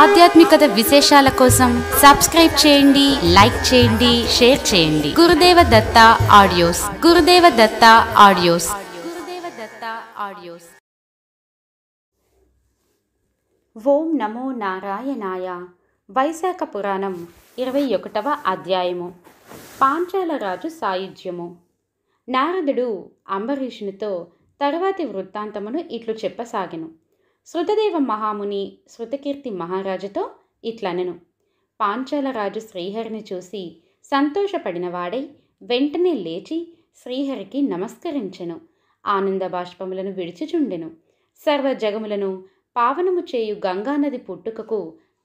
ఆధ్యాత్మికత విశేషాల కోసం సబ్స్క్రైబ్ చేయండి లైక్ చేయండి షేర్ చేయండి గురుదేవ దత్త ఆడియోస్ గురుదేవ దత్త ఆడియోస్ గురుదేవ దత్త ఆడియోస్ ఓం నమో నారాయణాయ వైశాఖ పురాణం ఇరవై ఒకటవ అధ్యాయము పాంచాల రాజు సాయుధ్యము నారదుడు అంబరీషునితో తరువాతి వృత్తాంతమును ఇట్లు చెప్పసాగెను శృతదేవ మహాముని శృతకీర్తి మహారాజుతో ఇట్లనెను పాంచాల రాజు శ్రీహరిని చూసి సంతోషపడినవాడై వెంటనే లేచి శ్రీహరికి నమస్కరించెను ఆనంద బాష్పములను విడిచిచుండెను సర్వ జగములను పావనము చేయు గంగానది పుట్టుకకు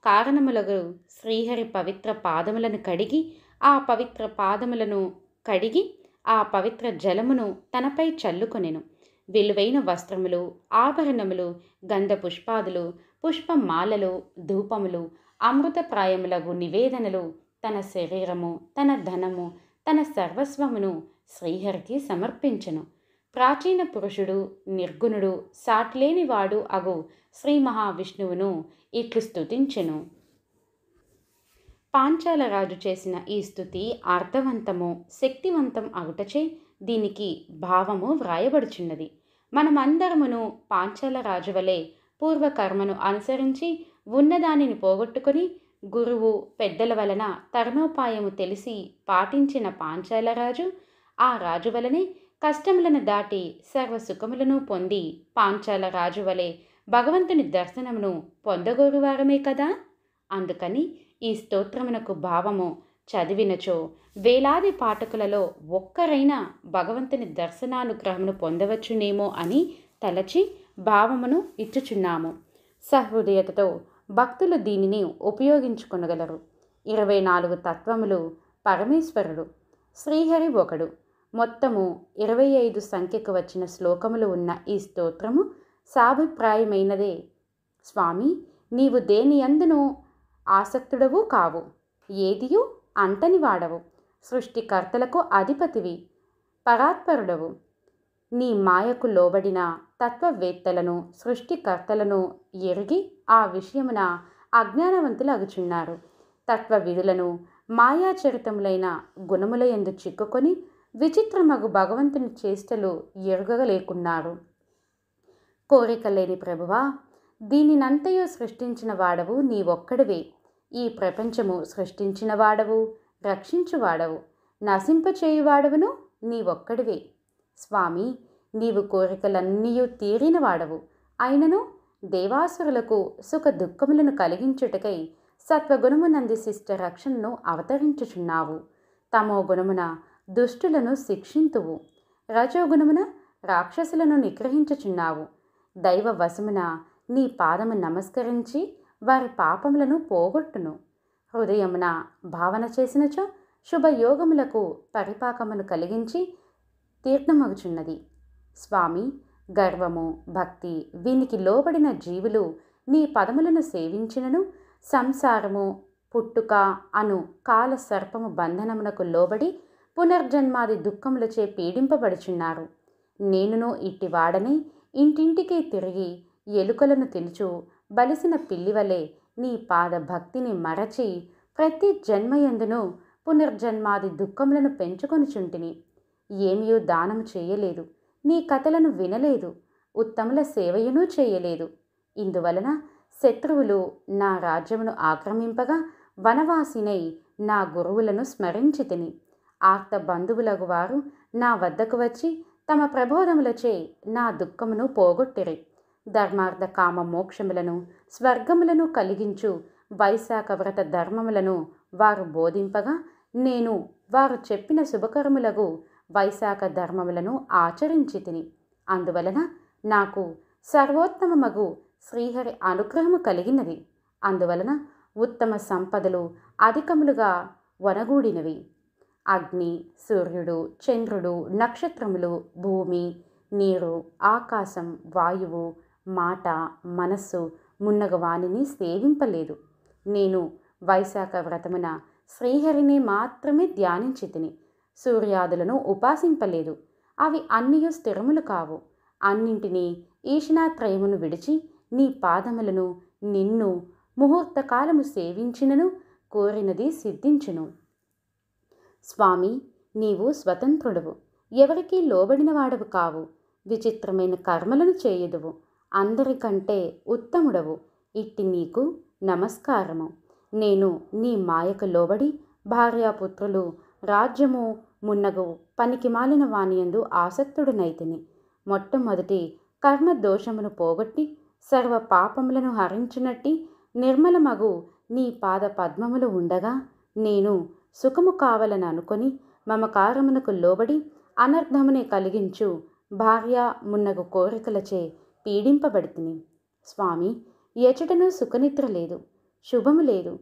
కారణములగు శ్రీహరి పవిత్ర పాదములను కడిగి ఆ పవిత్ర పాదములను కడిగి ఆ పవిత్ర జలమును తనపై చల్లుకొనెను విలువైన వస్త్రములు ఆభరణములు గంధ పుష్పాదులు పుష్పమాలలు ధూపములు అమృతప్రాయములగు నివేదనలు తన శరీరము తన ధనము తన సర్వస్వమును శ్రీహరికి సమర్పించను ప్రాచీన పురుషుడు నిర్గుణుడు సాట్లేనివాడు అగు శ్రీ మహావిష్ణువును ఇట్లు స్తుతించెను పాంచాలరాజు చేసిన ఈ స్థుతి అర్థవంతము శక్తివంతం అగుటచే దీనికి భావము వ్రాయబడుచున్నది మనమందరమును పాంచాల రాజువలే పూర్వకర్మను అనుసరించి ఉన్నదానిని పోగొట్టుకొని గురువు పెద్దల వలన తరుణోపాయము తెలిసి పాటించిన పాంచాలరాజు ఆ రాజు వలనే కష్టములను దాటి సర్వసుఖములను పొంది పాంచాల రాజు వలె భగవంతుని దర్శనమును పొందగోరువారమే కదా అందుకని ఈ స్తోత్రమునకు భావము చదివినచో వేలాది పాఠకులలో ఒక్కరైనా భగవంతుని దర్శనానుగ్రహమును పొందవచ్చునేమో అని తలచి భావమును ఇచ్చుచున్నాము సహృదయతతో భక్తులు దీనిని ఉపయోగించుకునగలరు ఇరవై నాలుగు తత్వములు పరమేశ్వరుడు శ్రీహరి ఒకడు మొత్తము ఇరవై ఐదు సంఖ్యకు వచ్చిన శ్లోకములు ఉన్న ఈ స్తోత్రము సాభిప్రాయమైనదే స్వామి నీవు దేని అందునూ ఆసక్తుడవు కావు ఏదియో అంటని వాడవు సృష్టికర్తలకు అధిపతివి పరాత్పరుడవు నీ మాయకు లోబడిన తత్వవేత్తలను సృష్టికర్తలను ఎరిగి ఆ విషయమున అజ్ఞానవంతులు అగుచున్నారు విధులను మాయాచరితములైన గుణముల ఎందు చిక్కుకొని విచిత్రమగు భగవంతుని చేష్టలు ఎరుగలేకున్నారు కోరిక లేని ప్రభువా దీనినంతయో సృష్టించిన వాడవు నీవొక్కడివే ఈ ప్రపంచము సృష్టించిన వాడవు రక్షించువాడవు నశింపచేయువాడవును నీవొక్కడివే స్వామి నీవు కోరికలన్నీ తీరిన వాడవు అయినను దేవాసురులకు సుఖ దుఃఖములను కలిగించుటకై సత్వగుణమునంది శిష్ట రక్షణను అవతరించుచున్నావు తమో గుణమున దుష్టులను శిక్షింతువు రజోగుణమున రాక్షసులను నిగ్రహించుచున్నావు దైవ వశమున నీ పాదము నమస్కరించి వారి పాపములను పోగొట్టును హృదయమున భావన చేసినచో శుభయోగములకు పరిపాకమును కలిగించి తీర్థమగుచున్నది స్వామి గర్వము భక్తి వీనికి లోబడిన జీవులు నీ పదములను సేవించినను సంసారము పుట్టుక అను కాల సర్పము బంధనమునకు లోబడి పునర్జన్మాది దుఃఖములచే పీడింపబడుచున్నారు నేనును ఇట్టివాడని ఇంటింటికి తిరిగి ఎలుకలను తెలుచు బలిసిన పిల్లివలే నీ పాద భక్తిని మరచి ప్రతి జన్మయందును పునర్జన్మాది దుఃఖములను చుంటిని ఏమీ దానం చేయలేదు నీ కథలను వినలేదు ఉత్తముల సేవయును చేయలేదు ఇందువలన శత్రువులు నా రాజ్యమును ఆక్రమింపగా వనవాసినై నా గురువులను స్మరించి తిని ఆర్త బంధువులకు వారు నా వద్దకు వచ్చి తమ ప్రబోధములచే నా దుఃఖమును పోగొట్టిరి ధర్మార్థ కామ మోక్షములను స్వర్గములను కలిగించు వైశాఖ వ్రత ధర్మములను వారు బోధింపగా నేను వారు చెప్పిన శుభకర్ములకు వైశాఖ ధర్మములను ఆచరించి తిని అందువలన నాకు సర్వోత్తమమగు శ్రీహరి అనుగ్రహము కలిగినది అందువలన ఉత్తమ సంపదలు అధికములుగా వనగూడినవి అగ్ని సూర్యుడు చంద్రుడు నక్షత్రములు భూమి నీరు ఆకాశం వాయువు మాట మనస్సు మున్నగ వాణిని సేవింపలేదు నేను వైశాఖ వ్రతమున శ్రీహరిని మాత్రమే ధ్యానించి తిని సూర్యాదులను ఉపాసింపలేదు అవి అన్నీయు స్థిరములు కావు అన్నింటినీ ఈశనాత్రయమును విడిచి నీ పాదములను నిన్ను ముహూర్తకాలము సేవించినను కోరినది సిద్ధించును స్వామి నీవు స్వతంత్రుడువు ఎవరికీ లోబడినవాడవు కావు విచిత్రమైన కర్మలను చేయదువు అందరికంటే ఉత్తముడవు ఇట్టి నీకు నమస్కారము నేను నీ మాయకు లోబడి భార్యాపుత్రులు రాజ్యము మున్నగు పనికి మాలిన వానియందు ఆసక్తుడునైతిని మొట్టమొదటి కర్మ దోషమును పోగొట్టి సర్వ పాపములను హరించినట్టి నిర్మల మగు నీ పాద పద్మములు ఉండగా నేను సుఖము కావాలని అనుకొని మమకారమునకు లోబడి అనర్థమునే కలిగించు భార్య మున్నగు కోరికలచే పీడింపబడితిని స్వామి ఎచటను సుఖనిద్ర లేదు శుభము లేదు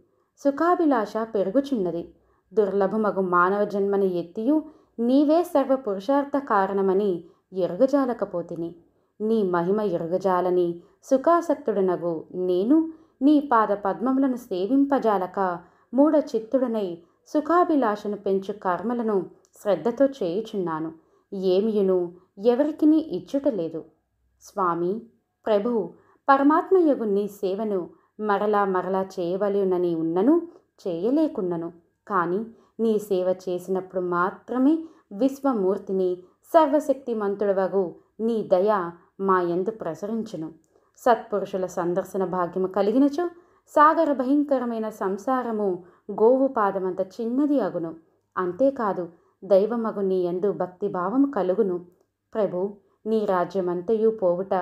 సుఖాభిలాష పెరుగుచున్నది దుర్లభమగు మానవ జన్మని ఎత్తియు నీవే సర్వ పురుషార్థ కారణమని ఎరుగజాలకపోతిని నీ మహిమ ఎరుగజాలని సుఖాసక్తుడనగు నేను నీ పాద పద్మములను సేవింపజాలక మూఢ చిత్తుడనై సుఖాభిలాషను పెంచు కర్మలను శ్రద్ధతో చేయుచున్నాను ఏమియును ఇచ్చుట ఇచ్చుటలేదు స్వామి ప్రభు పరమాత్మ నీ సేవను మరలా మరలా చేయవలెనని ఉన్నను చేయలేకున్నను కానీ నీ సేవ చేసినప్పుడు మాత్రమే విశ్వమూర్తిని సర్వశక్తిమంతుడవగు నీ దయ మా ఎందు ప్రసరించును సత్పురుషుల సందర్శన భాగ్యము కలిగినచో సాగర భయంకరమైన సంసారము గోవు పాదమంత చిన్నది అగును అంతేకాదు దైవమగు నీ ఎందు భక్తిభావము కలుగును ప్రభు నీ రాజ్యమంతయు పోవుట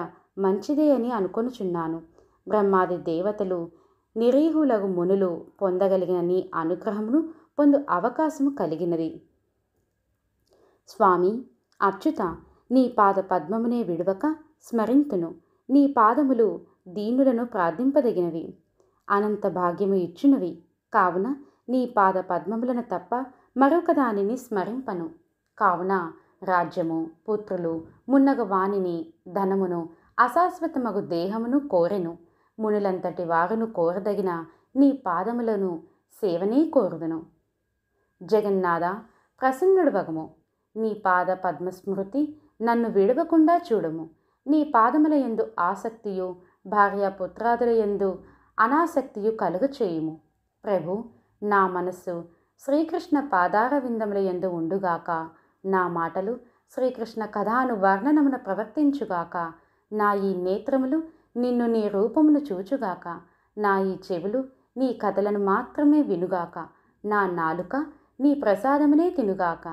మంచిదే అని అనుకొనుచున్నాను బ్రహ్మాది దేవతలు నిరీహులగు మునులు పొందగలిగిన నీ అనుగ్రహమును పొందు అవకాశము కలిగినది స్వామి అచ్యుత నీ పాద పద్మమునే విడవక స్మరింతును నీ పాదములు దీనులను ప్రార్థింపదగినవి అనంత భాగ్యము ఇచ్చినవి కావున నీ పాద పద్మములను తప్ప మరొక దానిని స్మరింపను కావున రాజ్యము పుత్రులు మున్నగ వాణిని ధనమును అశాశ్వతమగు దేహమును కోరెను మునులంతటి వారును కోరదగిన నీ పాదములను సేవనే కోరుదును జగన్నాథ ప్రసన్నుడు వగము నీ పాద పద్మస్మృతి నన్ను విడవకుండా చూడము నీ పాదముల ఎందు ఆసక్తియు భార్యాపుత్రాదుల ఎందు అనాసక్తియు చేయుము ప్రభు నా మనస్సు శ్రీకృష్ణ పాదార విందముల ఎందు ఉండుగాక నా మాటలు శ్రీకృష్ణ కథాను వర్ణనమున ప్రవర్తించుగాక నా ఈ నేత్రములు నిన్ను నీ రూపమును చూచుగాక నా ఈ చెవులు నీ కథలను మాత్రమే వినుగాక నా నాలుక నీ ప్రసాదమునే తినుగాక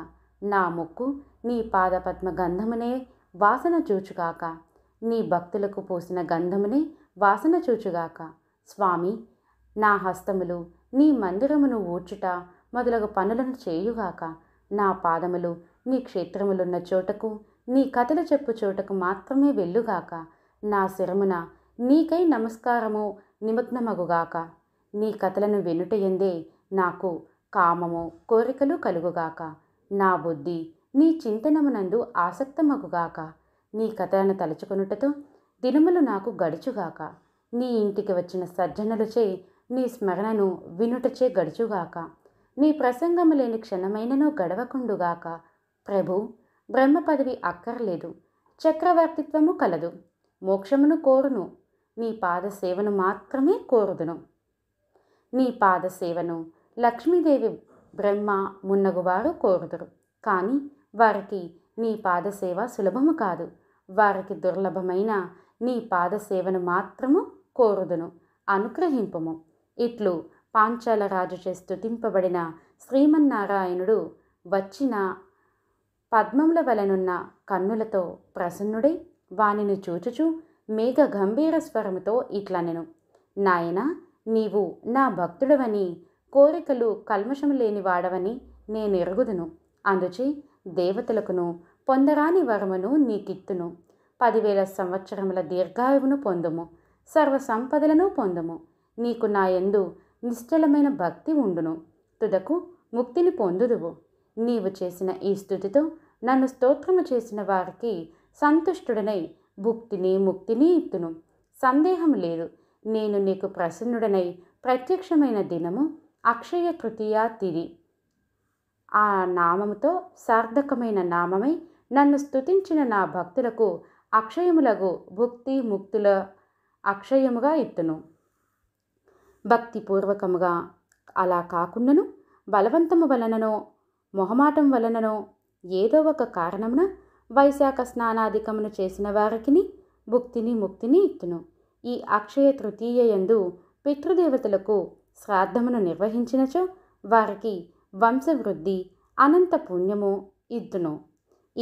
నా ముక్కు నీ పాదపద్మ గంధమునే వాసన చూచుగాక నీ భక్తులకు పోసిన గంధమునే వాసన చూచుగాక స్వామి నా హస్తములు నీ మందిరమును ఊడ్చుట మొదలగు పనులను చేయుగాక నా పాదములు నీ క్షేత్రములున్న చోటకు నీ కథలు చెప్పు చోటకు మాత్రమే వెళ్ళుగాక నా శరమున నీకై నమస్కారము నిమగ్నమగుగాక నీ కథలను వెనుటయందే నాకు కామము కోరికలు కలుగుగాక నా బుద్ధి నీ చింతనమునందు ఆసక్తమగుగాక నీ కథలను తలుచుకునుటతో దినములు నాకు గడుచుగాక నీ ఇంటికి వచ్చిన సజ్జనులచే నీ స్మరణను వినుటచే గడుచుగాక నీ ప్రసంగము లేని క్షణమైనను గడవకుండుగాక ప్రభు బ్రహ్మ పదవి అక్కర్లేదు చక్రవర్తిత్వము కలదు మోక్షమును కోరును నీ పాద సేవను మాత్రమే కోరుదును నీ పాద సేవను లక్ష్మీదేవి బ్రహ్మ మున్నగువారు కోరుదురు కానీ వారికి నీ పాద సేవ సులభము కాదు వారికి దుర్లభమైన నీ పాద సేవను మాత్రము కోరుదును అనుగ్రహింపము ఇట్లు పాంచాల రాజు చేస్తూ దింపబడిన శ్రీమన్నారాయణుడు వచ్చిన పద్మముల వలనున్న కన్నులతో ప్రసన్నుడై వానిని చూచుచు మేఘ గంభీర స్వరముతో ఇట్లనెను నాయన నీవు నా భక్తుడవని కోరికలు కల్మషము వాడవని నేను నేనెరుగుదును అందుచే దేవతలకును పొందరాని వరమును నీకిత్తును పదివేల సంవత్సరముల దీర్ఘాయువును పొందుము సర్వ సంపదలను పొందుము నీకు నా యందు నిశ్చలమైన భక్తి ఉండును తుదకు ముక్తిని పొందుదువు నీవు చేసిన ఈ స్థుతితో నన్ను స్తోత్రము చేసిన వారికి సంతుష్టుడనై భుక్తిని ముక్తిని ఇత్తును సందేహం లేదు నేను నీకు ప్రసన్నుడనై ప్రత్యక్షమైన దినము అక్షయ తృతీయ తిరి ఆ నామముతో సార్థకమైన నామమై నన్ను స్తుతించిన నా భక్తులకు అక్షయములకు భుక్తి ముక్తుల అక్షయముగా ఎత్తును భక్తిపూర్వకముగా అలా కాకుండాను బలవంతము వలననో మొహమాటం వలననో ఏదో ఒక కారణమున వైశాఖ స్నానాధికమును చేసిన వారికిని భుక్తిని ముక్తిని ఇత్తును ఈ అక్షయ తృతీయ యందు పితృదేవతలకు శ్రాద్ధమును నిర్వహించినచో వారికి వంశవృద్ధి అనంత పుణ్యము ఇద్దును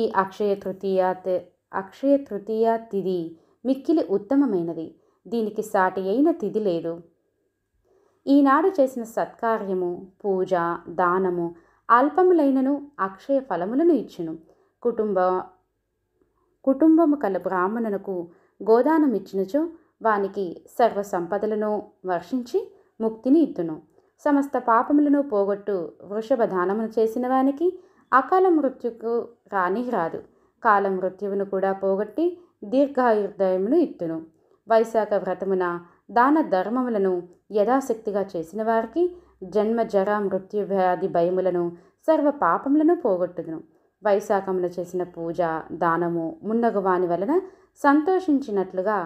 ఈ అక్షయ తృతీయ అక్షయ తృతీయ తిథి మిక్కిలి ఉత్తమమైనది దీనికి సాటి అయిన తిథి లేదు ఈనాడు చేసిన సత్కార్యము పూజ దానము అల్పములైనను అక్షయ ఫలములను ఇచ్చును కుటుంబ కుటుంబము కల బ్రాహ్మణునకు ఇచ్చినచో వానికి సర్వ సంపదలను వర్షించి ముక్తిని ఇద్దును సమస్త పాపములను పోగొట్టు వృషభ దానమును చేసిన వానికి అకాల మృత్యుకు రాని రాదు కాల మృత్యువును కూడా పోగొట్టి దీర్ఘాయుర్దయమును ఇత్తును వైశాఖ వ్రతమున దాన ధర్మములను యథాశక్తిగా చేసిన వారికి జన్మ జరా మృత్యు వ్యాధి భయములను సర్వ పాపములను పోగొట్టును వైశాఖమున చేసిన పూజ దానము మున్నగవాని వలన సంతోషించినట్లుగా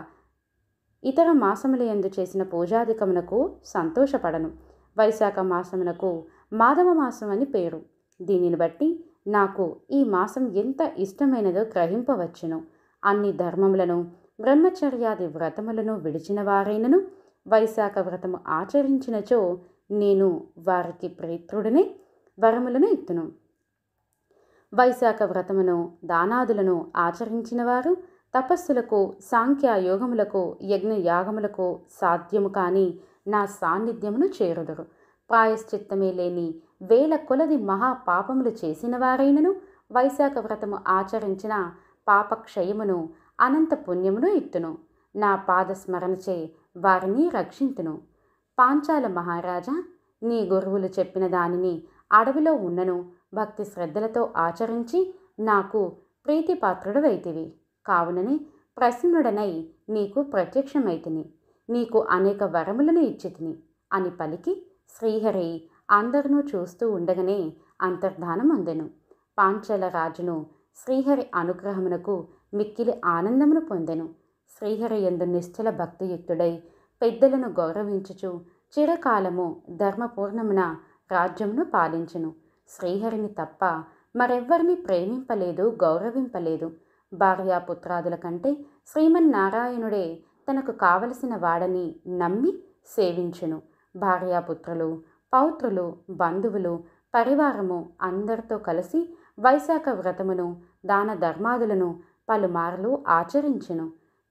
ఇతర మాసముల ఎందు చేసిన పూజాధికమునకు సంతోషపడను వైశాఖ మాసమునకు మాధవ మాసం అని పేరు దీనిని బట్టి నాకు ఈ మాసం ఎంత ఇష్టమైనదో గ్రహింపవచ్చును అన్ని ధర్మములను బ్రహ్మచర్యాది వ్రతములను విడిచిన వారైనను వైశాఖ వ్రతము ఆచరించినచో నేను వారికి ప్రవిత్రుడని వరములను ఇత్తును వైశాఖ వ్రతమును దానాదులను ఆచరించిన వారు తపస్సులకు సాంఖ్యాయోగములకు యజ్ఞయాగములకు సాధ్యము కాని నా సాన్నిధ్యమును చేరుదురు ప్రాయశ్చిత్తమే లేని వేల కొలది మహాపాపములు చేసిన వారైనను వైశాఖ వ్రతము ఆచరించిన పాపక్షయమును అనంత పుణ్యమును ఇత్తును నా పాదస్మరణచే వారిని రక్షింతును పాంచాల మహారాజా నీ గురువులు చెప్పిన దానిని అడవిలో ఉన్నను భక్తి శ్రద్ధలతో ఆచరించి నాకు ప్రీతిపాత్రుడు వైతివి కావునని ప్రసన్నుడనై నీకు ప్రత్యక్షమైతిని నీకు అనేక వరములను ఇచ్చితిని అని పలికి శ్రీహరి అందరినూ చూస్తూ ఉండగనే అంతర్ధానం అందెను పాంచాల రాజును శ్రీహరి అనుగ్రహమునకు మిక్కిలి ఆనందమును పొందెను శ్రీహరి ఎందు నిశ్చల భక్తియుక్తుడై పెద్దలను గౌరవించుచు చిరకాలము ధర్మపూర్ణమున రాజ్యమును పాలించును శ్రీహరిని తప్ప మరెవ్వరిని ప్రేమింపలేదు గౌరవింపలేదు భార్యాపుత్రాదుల కంటే శ్రీమన్నారాయణుడే తనకు కావలసిన వాడని నమ్మి సేవించును భార్యాపుత్రులు పౌత్రులు బంధువులు పరివారము అందరితో కలిసి వైశాఖ వ్రతమును దాన ధర్మాదులను పలుమార్లు ఆచరించును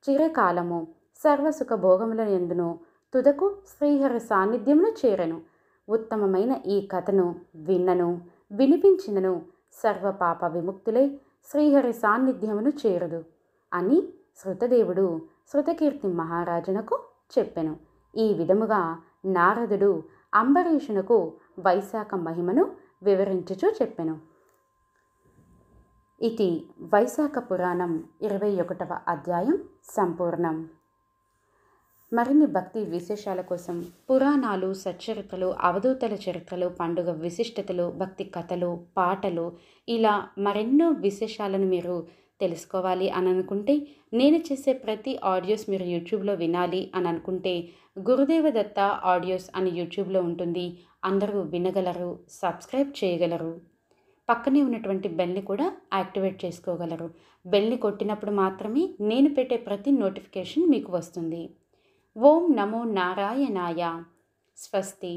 చిరకాలము సర్వసుఖ భోగముల ఎందును తుదకు శ్రీహరి సాన్నిధ్యమును చేరెను ఉత్తమమైన ఈ కథను విన్నను వినిపించినను సర్వపాప విముక్తులై శ్రీహరి సాన్నిధ్యమును చేరుదు అని శృతదేవుడు శృతకీర్తి మహారాజునకు చెప్పెను ఈ విధముగా నారదుడు అంబరీషునకు వైశాఖ మహిమను వివరించుచూ చెప్పెను ఇది వైశాఖ పురాణం ఇరవై ఒకటవ అధ్యాయం సంపూర్ణం మరిన్ని భక్తి విశేషాల కోసం పురాణాలు సచ్చరిత్రలు అవధూతల చరిత్రలు పండుగ విశిష్టతలు భక్తి కథలు పాటలు ఇలా మరెన్నో విశేషాలను మీరు తెలుసుకోవాలి అని అనుకుంటే నేను చేసే ప్రతి ఆడియోస్ మీరు యూట్యూబ్లో వినాలి అని అనుకుంటే గురుదేవ దత్త ఆడియోస్ అని యూట్యూబ్లో ఉంటుంది అందరూ వినగలరు సబ్స్క్రైబ్ చేయగలరు పక్కనే ఉన్నటువంటి బెల్ని కూడా యాక్టివేట్ చేసుకోగలరు బెల్ని కొట్టినప్పుడు మాత్రమే నేను పెట్టే ప్రతి నోటిఫికేషన్ మీకు వస్తుంది ओम नमो नारायणाय स्वस्ति